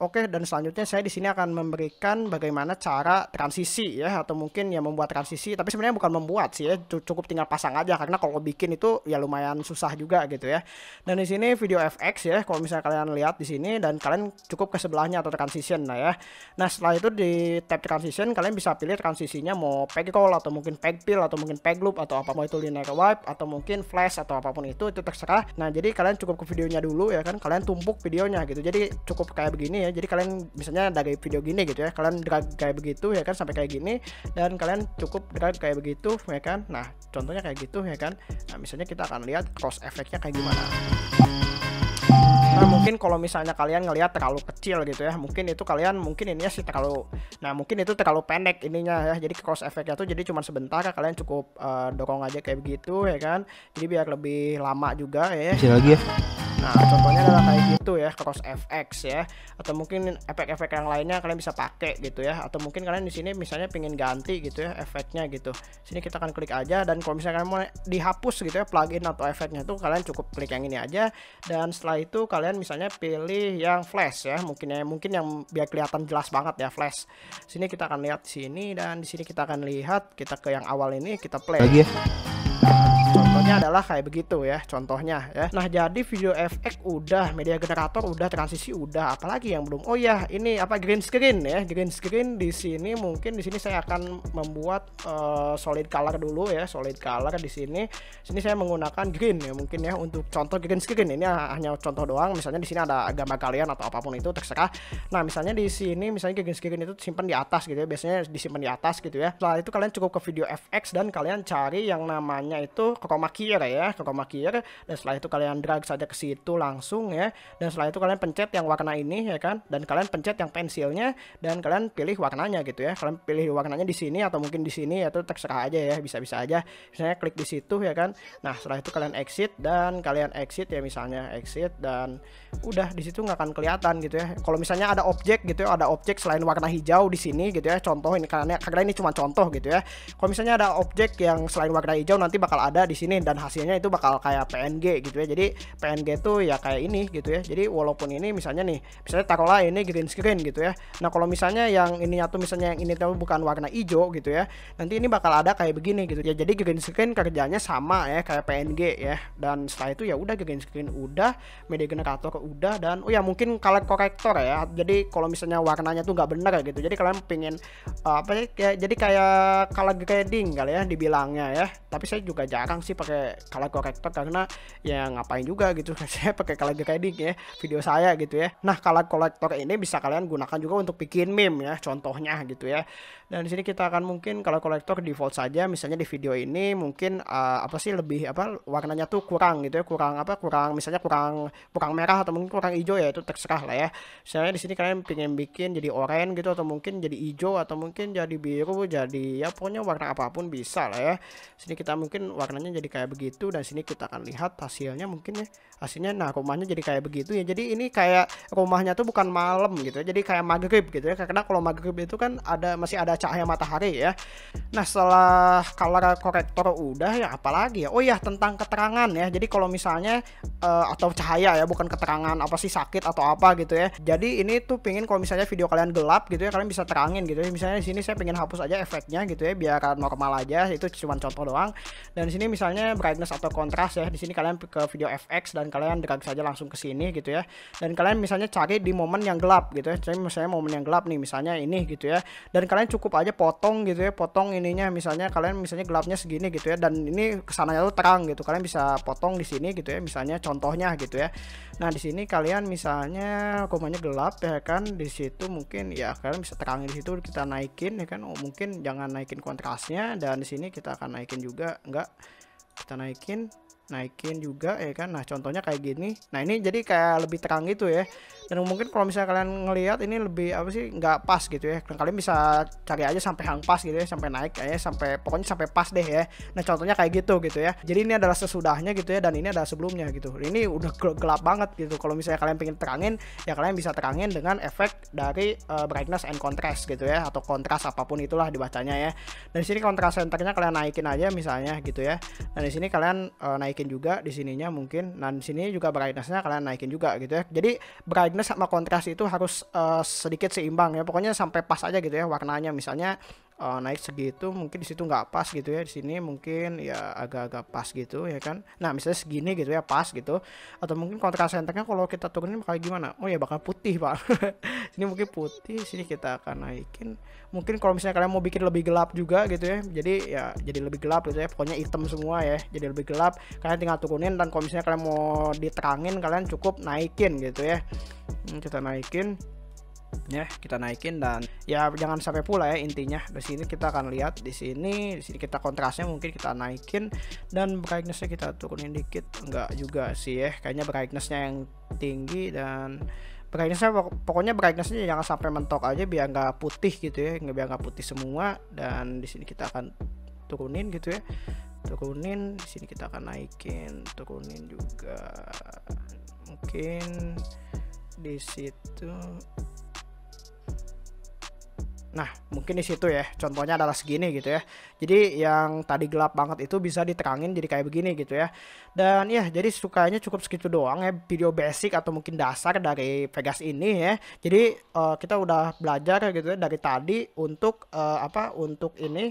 Oke, dan selanjutnya saya di sini akan memberikan bagaimana cara transisi ya atau mungkin ya membuat transisi, tapi sebenarnya bukan membuat sih ya, cukup tinggal pasang aja karena kalau bikin itu ya lumayan susah juga gitu ya. Dan di sini video FX ya, kalau misalnya kalian lihat di sini dan kalian cukup ke sebelahnya atau transition lah ya. Nah, setelah itu di tab transition kalian bisa pilih transisinya mau peg roll atau mungkin peg pill, atau mungkin peg loop atau apa mau itu linear wipe atau mungkin flash atau apapun itu itu terserah. Nah, jadi kalian cukup ke videonya dulu ya kan, kalian tumpuk videonya gitu. Jadi cukup kayak begini ya jadi kalian misalnya ada kayak video gini gitu ya kalian drag kayak begitu ya kan sampai kayak gini dan kalian cukup drag kayak begitu ya kan nah contohnya kayak gitu ya kan nah misalnya kita akan lihat cross efeknya kayak gimana Nah mungkin kalau misalnya kalian ngelihat terlalu kecil gitu ya Mungkin itu kalian mungkin ininya sih terlalu Nah mungkin itu terlalu pendek ininya ya Jadi cross efeknya tuh jadi cuma sebentar Kalian cukup uh, dorong aja kayak begitu ya kan Jadi biar lebih lama juga ya Bisa lagi ya Nah, contohnya adalah kayak gitu ya, cross FX ya, atau mungkin efek-efek yang lainnya kalian bisa pakai gitu ya, atau mungkin kalian di sini misalnya pengen ganti gitu ya efeknya gitu. Sini kita akan klik aja dan kalau misalnya kalian mau dihapus gitu ya plugin atau efeknya tuh kalian cukup klik yang ini aja dan setelah itu kalian misalnya pilih yang flash ya, mungkin ya mungkin yang biar kelihatan jelas banget ya flash. Sini kita akan lihat sini dan di sini kita akan lihat kita ke yang awal ini kita play. Lagi ya. Contohnya adalah kayak begitu ya, contohnya ya. Nah, jadi video FX udah, media generator udah, transisi udah, apalagi yang belum. Oh ya, ini apa green screen ya. Green screen di sini mungkin di sini saya akan membuat uh, solid color dulu ya, solid color di sini. Sini saya menggunakan green ya mungkin ya untuk contoh green screen. Ini hanya contoh doang, misalnya di sini ada gambar kalian atau apapun itu terserah. Nah, misalnya di sini misalnya green screen itu simpan di atas gitu ya, biasanya disimpan di atas gitu ya. Setelah itu kalian cukup ke video FX dan kalian cari yang namanya itu chroma kir ya ke chroma kir dan setelah itu kalian drag saja ke situ langsung ya dan setelah itu kalian pencet yang warna ini ya kan dan kalian pencet yang pensilnya dan kalian pilih warnanya gitu ya kalian pilih warnanya di sini atau mungkin di sini ya itu terserah aja ya bisa-bisa aja misalnya klik di situ ya kan nah setelah itu kalian exit dan kalian exit ya misalnya exit dan udah di situ nggak akan kelihatan gitu ya kalau misalnya ada objek gitu ya ada objek selain warna hijau di sini gitu ya contoh ini karena karena ini cuma contoh gitu ya kalau misalnya ada objek yang selain warna hijau nanti bakal ada di sini dan hasilnya itu bakal kayak PNG gitu ya jadi PNG tuh ya kayak ini gitu ya jadi walaupun ini misalnya nih misalnya taruhlah ini green screen gitu ya nah kalau misalnya yang ini atau misalnya yang ini tapi bukan warna hijau gitu ya nanti ini bakal ada kayak begini gitu ya jadi green screen kerjanya sama ya kayak PNG ya dan setelah itu ya udah green screen udah media generator udah dan oh ya mungkin color corrector ya jadi kalau misalnya warnanya tuh nggak bener ya gitu jadi kalian pengen eh, apa ya jadi kayak color grading kali ya dibilangnya ya tapi saya juga jarang sih pakai color corrector karena ya ngapain juga gitu saya pakai color grading ya video saya gitu ya nah color corrector ini bisa kalian gunakan juga untuk bikin meme ya contohnya gitu ya dan di sini kita akan mungkin kalau kolektor default saja misalnya di video ini mungkin uh, apa sih lebih apa warnanya tuh kurang gitu ya kurang apa kurang misalnya kurang kurang merah atau mungkin kurang hijau ya itu terserah lah ya misalnya di sini kalian pengen bikin jadi oranye gitu atau mungkin jadi hijau atau mungkin jadi biru jadi ya pokoknya warna apapun bisa lah ya sini kita mungkin warnanya jadi kayak begitu dan sini kita akan lihat hasilnya mungkin ya hasilnya nah rumahnya jadi kayak begitu ya jadi ini kayak rumahnya tuh bukan malam gitu ya jadi kayak maghrib gitu ya karena kalau maghrib itu kan ada masih ada cahaya matahari ya. Nah setelah color corrector udah ya apalagi ya. Oh ya tentang keterangan ya. Jadi kalau misalnya uh, atau cahaya ya bukan keterangan apa sih sakit atau apa gitu ya. Jadi ini tuh pingin kalau misalnya video kalian gelap gitu ya kalian bisa terangin gitu ya. Misalnya di sini saya pengen hapus aja efeknya gitu ya biar normal aja. Itu cuma contoh doang. Dan di sini misalnya brightness atau kontras ya. Di sini kalian ke video FX dan kalian drag saja langsung ke sini gitu ya. Dan kalian misalnya cari di momen yang gelap gitu ya. Jadi misalnya momen yang gelap nih misalnya ini gitu ya. Dan kalian cukup cukup aja potong gitu ya potong ininya misalnya kalian misalnya gelapnya segini gitu ya dan ini kesananya tuh terang gitu kalian bisa potong di sini gitu ya misalnya contohnya gitu ya nah di sini kalian misalnya komanya gelap ya kan di situ mungkin ya kalian bisa terangin di situ kita naikin ya kan oh, mungkin jangan naikin kontrasnya dan di sini kita akan naikin juga enggak kita naikin naikin juga ya kan nah contohnya kayak gini nah ini jadi kayak lebih terang gitu ya dan mungkin kalau misalnya kalian ngelihat ini lebih apa sih nggak pas gitu ya dan kalian bisa cari aja sampai hang pas gitu ya sampai naik ya sampai pokoknya sampai pas deh ya nah contohnya kayak gitu gitu ya jadi ini adalah sesudahnya gitu ya dan ini adalah sebelumnya gitu ini udah gelap banget gitu kalau misalnya kalian pengen terangin ya kalian bisa terangin dengan efek dari uh, brightness and contrast gitu ya atau kontras apapun itulah dibacanya ya dan di sini kontras centernya kalian naikin aja misalnya gitu ya dan di sini kalian uh, naikin naikin juga di sininya mungkin nah di sini juga brightnessnya kalian naikin juga gitu ya jadi brightness sama kontras itu harus uh, sedikit seimbang ya pokoknya sampai pas aja gitu ya warnanya misalnya uh, naik segitu mungkin di situ nggak pas gitu ya di sini mungkin ya agak-agak pas gitu ya kan nah misalnya segini gitu ya pas gitu atau mungkin kontras senternya kalau kita turunin bakal gimana oh ya bakal putih pak ini mungkin putih sini kita akan naikin mungkin kalau misalnya kalian mau bikin lebih gelap juga gitu ya jadi ya jadi lebih gelap gitu ya pokoknya hitam semua ya jadi lebih gelap kalian tinggal turunin dan kalau misalnya kalian mau diterangin kalian cukup naikin gitu ya hmm, kita naikin ya kita naikin dan ya jangan sampai pula ya intinya di sini kita akan lihat di sini di sini kita kontrasnya mungkin kita naikin dan brightnessnya kita turunin dikit enggak juga sih ya kayaknya brightnessnya yang tinggi dan brightnessnya pokoknya brightnessnya ya jangan sampai mentok aja biar nggak putih gitu ya nggak biar nggak putih semua dan di sini kita akan turunin gitu ya turunin di sini kita akan naikin turunin juga mungkin di situ Nah, mungkin di situ ya. Contohnya adalah segini gitu ya. Jadi yang tadi gelap banget itu bisa diterangin jadi kayak begini gitu ya. Dan ya, jadi sukanya cukup segitu doang ya video basic atau mungkin dasar dari Vegas ini ya. Jadi uh, kita udah belajar gitu ya dari tadi untuk uh, apa? Untuk ini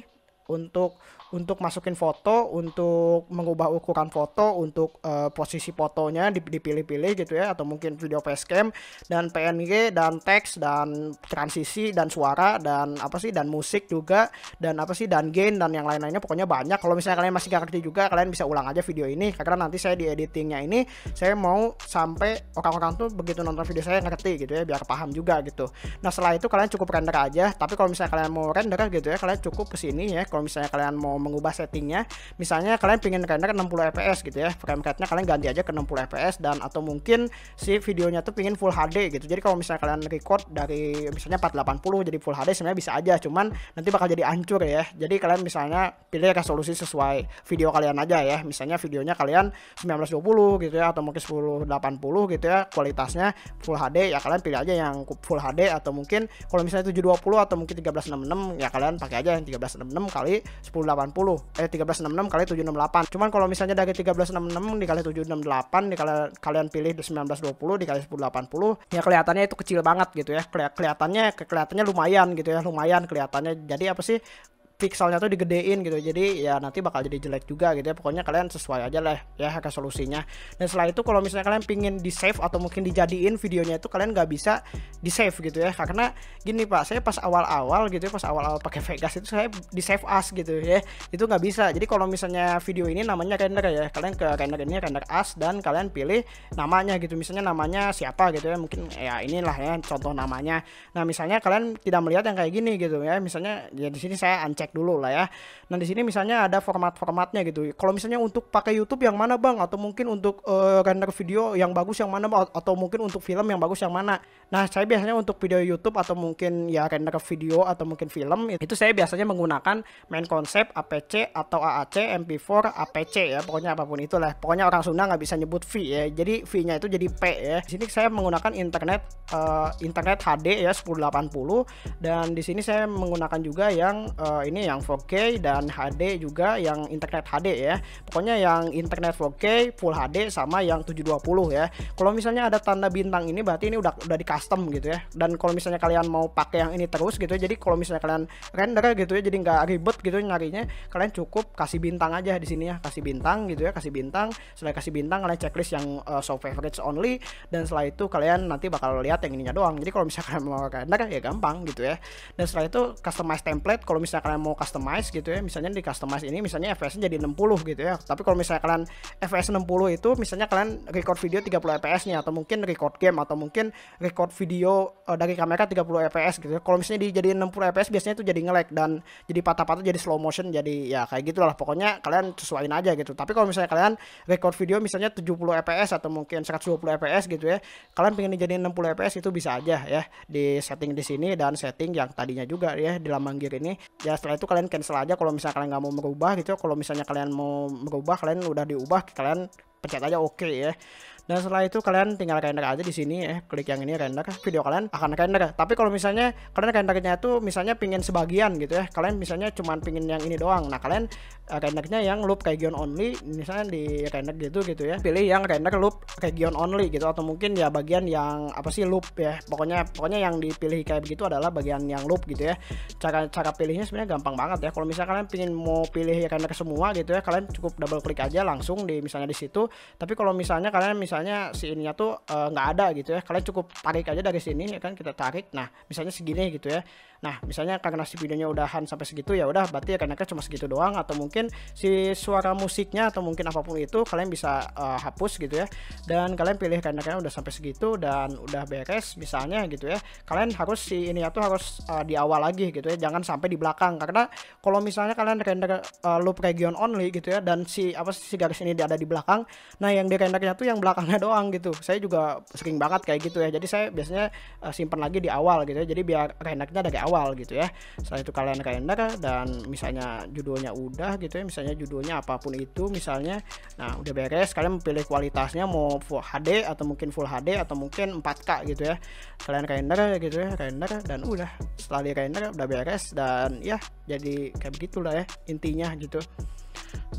untuk untuk masukin foto, untuk mengubah ukuran foto, untuk uh, posisi fotonya dipilih-pilih gitu ya atau mungkin video facecam dan PNG dan teks dan transisi dan suara dan apa sih dan musik juga dan apa sih dan gain dan yang lain-lainnya pokoknya banyak. Kalau misalnya kalian masih gak ngerti juga kalian bisa ulang aja video ini karena nanti saya di editingnya ini saya mau sampai orang-orang tuh begitu nonton video saya ngerti gitu ya biar paham juga gitu. Nah, setelah itu kalian cukup render aja, tapi kalau misalnya kalian mau render gitu ya kalian cukup kesini ya kalau misalnya kalian mau mengubah settingnya misalnya kalian pengen render 60 fps gitu ya frame rate-nya kalian ganti aja ke 60 fps dan atau mungkin si videonya tuh pingin full HD gitu jadi kalau misalnya kalian record dari misalnya 480 jadi full HD sebenarnya bisa aja cuman nanti bakal jadi hancur ya jadi kalian misalnya pilih resolusi sesuai video kalian aja ya misalnya videonya kalian 1920 gitu ya atau mungkin 1080 gitu ya kualitasnya full HD ya kalian pilih aja yang full HD atau mungkin kalau misalnya 720 atau mungkin 1366 ya kalian pakai aja yang 1366 kali kali 1080 eh 1366 kali 768 cuman kalau misalnya dari 1366 dikali 768 dikali kalian pilih 1920 dikali 1080 ya kelihatannya itu kecil banget gitu ya kelihatannya kelihatannya lumayan gitu ya lumayan kelihatannya jadi apa sih pixelnya tuh digedein gitu jadi ya nanti bakal jadi jelek juga gitu ya pokoknya kalian sesuai aja lah ya solusinya dan setelah itu kalau misalnya kalian pingin di save atau mungkin dijadiin videonya itu kalian nggak bisa di save gitu ya karena gini pak saya pas awal-awal gitu ya pas awal-awal pakai Vegas itu saya di save as gitu ya itu nggak bisa jadi kalau misalnya video ini namanya render ya kalian ke render ini render as dan kalian pilih namanya gitu misalnya namanya siapa gitu ya mungkin ya inilah ya contoh namanya nah misalnya kalian tidak melihat yang kayak gini gitu ya misalnya ya di sini saya uncheck cek dulu lah ya. Nah di sini misalnya ada format-formatnya gitu. Kalau misalnya untuk pakai YouTube yang mana bang? Atau mungkin untuk uh, render video yang bagus yang mana? Bang? Atau mungkin untuk film yang bagus yang mana? Nah saya biasanya untuk video YouTube atau mungkin ya render video atau mungkin film itu saya biasanya menggunakan main konsep APC atau AAC, MP4, APC ya. Pokoknya apapun itulah. Pokoknya orang Sunda nggak bisa nyebut V ya. Jadi V-nya itu jadi P ya. Di sini saya menggunakan internet uh, internet HD ya 1080 dan di sini saya menggunakan juga yang uh, ini ini yang 4K dan HD juga yang internet HD ya pokoknya yang internet 4K full HD sama yang 720 ya kalau misalnya ada tanda bintang ini berarti ini udah udah di custom gitu ya dan kalau misalnya kalian mau pakai yang ini terus gitu ya jadi kalau misalnya kalian render gitu ya jadi nggak ribet gitu ya nyarinya kalian cukup kasih bintang aja di sini ya kasih bintang gitu ya kasih bintang setelah kasih bintang kalian checklist yang uh, eh, soft favorites only dan setelah itu kalian nanti bakal lihat yang ininya doang jadi kalau misalnya kalian mau render ya gampang gitu ya dan setelah itu customize template kalau misalnya kalian mau mau customize gitu ya misalnya di customize ini misalnya fps jadi 60 gitu ya tapi kalau misalnya kalian fps 60 itu misalnya kalian record video 30 fps nya atau mungkin record game atau mungkin record video uh, dari kamera 30 fps gitu ya kalau misalnya dijadiin 60 fps biasanya itu jadi ngelag dan jadi patah-patah jadi slow motion jadi ya kayak gitu lah pokoknya kalian sesuaiin aja gitu tapi kalau misalnya kalian record video misalnya 70 fps atau mungkin 120 fps gitu ya kalian pengen dijadiin 60 fps itu bisa aja ya di setting di sini dan setting yang tadinya juga ya di lambang gear ini ya setelah itu kalian cancel aja kalau misalnya kalian nggak mau merubah gitu kalau misalnya kalian mau merubah kalian udah diubah kalian pencet aja oke okay, ya dan setelah itu kalian tinggal render aja di sini eh klik yang ini render video kalian akan render tapi kalau misalnya kalian rendernya itu misalnya pingin sebagian gitu ya kalian misalnya cuman pingin yang ini doang nah kalian rendernya eh, yang loop region only misalnya di render gitu gitu ya pilih yang render loop region only gitu atau mungkin ya bagian yang apa sih loop ya pokoknya pokoknya yang dipilih kayak begitu adalah bagian yang loop gitu ya cara cara pilihnya sebenarnya gampang banget ya kalau misalnya kalian pingin mau pilih render ya semua gitu ya kalian cukup double klik aja langsung di misalnya di situ tapi kalau misalnya kalian misalnya misalnya si ininya tuh eh, nggak uh, ada gitu ya kalian cukup tarik aja dari sini ya kan kita tarik nah misalnya segini gitu ya Nah, misalnya karena si videonya udahan sampai segitu ya udah berarti ya karena cuma segitu doang atau mungkin si suara musiknya atau mungkin apapun itu kalian bisa uh, hapus gitu ya. Dan kalian pilih karena kan udah sampai segitu dan udah beres misalnya gitu ya. Kalian harus si ini ya tuh harus uh, di awal lagi gitu ya. Jangan sampai di belakang karena kalau misalnya kalian render uh, loop region only gitu ya dan si apa si garis ini ada di belakang. Nah, yang di rendernya tuh yang belakangnya doang gitu. Saya juga sering banget kayak gitu ya. Jadi saya biasanya uh, simpan lagi di awal gitu ya. Jadi biar rendernya dari awal awal gitu ya setelah itu kalian render dan misalnya judulnya udah gitu ya misalnya judulnya apapun itu misalnya nah udah beres kalian pilih kualitasnya mau full HD atau mungkin full HD atau mungkin 4K gitu ya kalian render gitu ya render dan udah setelah di render udah beres dan ya jadi kayak begitulah ya intinya gitu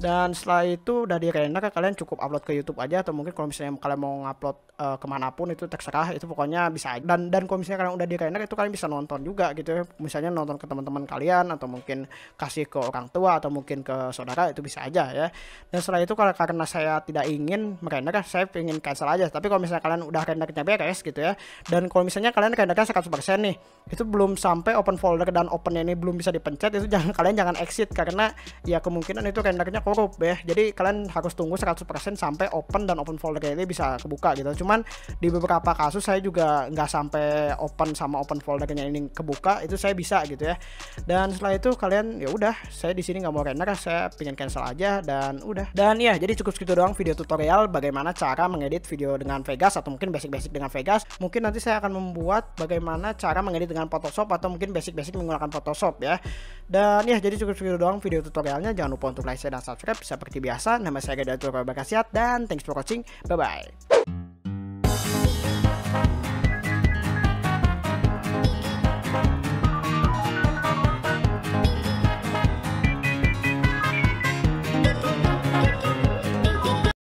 dan setelah itu dari render kalian cukup upload ke YouTube aja atau mungkin kalau misalnya kalian mau ngupload uh, eh, kemanapun itu terserah itu pokoknya bisa aja. dan dan kalau misalnya kalian udah di render itu kalian bisa nonton juga gitu ya. misalnya nonton ke teman-teman kalian atau mungkin kasih ke orang tua atau mungkin ke saudara itu bisa aja ya dan setelah itu kalau karena saya tidak ingin merender saya ingin cancel aja tapi kalau misalnya kalian udah rendernya beres gitu ya dan kalau misalnya kalian rendernya 100% nih itu belum sampai open folder dan open ini belum bisa dipencet itu jangan kalian jangan exit karena ya kemungkinan itu render standarnya korup ya jadi kalian harus tunggu 100% sampai open dan open folder ini bisa kebuka gitu cuman di beberapa kasus saya juga nggak sampai open sama open foldernya ini kebuka itu saya bisa gitu ya dan setelah itu kalian ya udah saya di sini nggak mau render saya pengen cancel aja dan udah dan ya jadi cukup segitu doang video tutorial bagaimana cara mengedit video dengan Vegas atau mungkin basic-basic dengan Vegas mungkin nanti saya akan membuat bagaimana cara mengedit dengan Photoshop atau mungkin basic-basic menggunakan Photoshop ya dan ya jadi cukup segitu doang video tutorialnya jangan lupa untuk like share dan subscribe seperti biasa. Nama saya Gadat Bakasiat dan thanks for watching. Bye-bye.